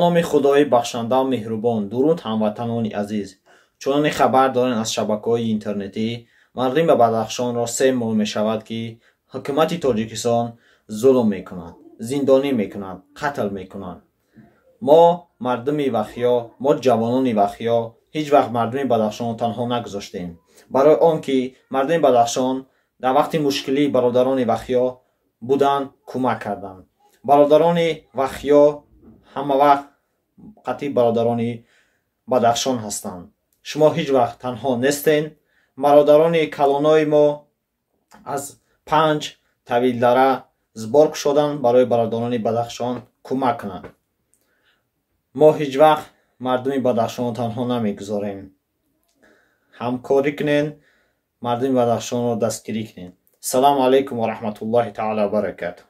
نام خدای بخشنده و مهربان درود هموطنان عزیز چون خبر دارن از شبکه های اینترنتی مردم به بدخشان را سه ماه می شود که حکومت تاجیکستان ظلم می کند زندانی می قتل می ما مردم وخیا ما جوانان وخیا هیچ وقت مردم بدخشان تنها نگذاشتیم برای آنکه مردم بدخشان در وقت مشکلی برادران وخیا بودن کمک کردند برادران وخیا ҳама вақт қатъи бародарони бадахшон ҳастанд шумо ҳеҷ вақт танҳо нестен бародарони калонои мо аз панҷ тавилдара збор кушоданд барои бародарони бадахшон кӯмак кунанд мо ҳеҷ вақт мардуми бадахшонро танҳо намегузорем ҳамкорӣ кунен мардуми бадахшонро дастгирӣ кунен ассалому алайкум ва раҳматуллоҳи таала вабаракату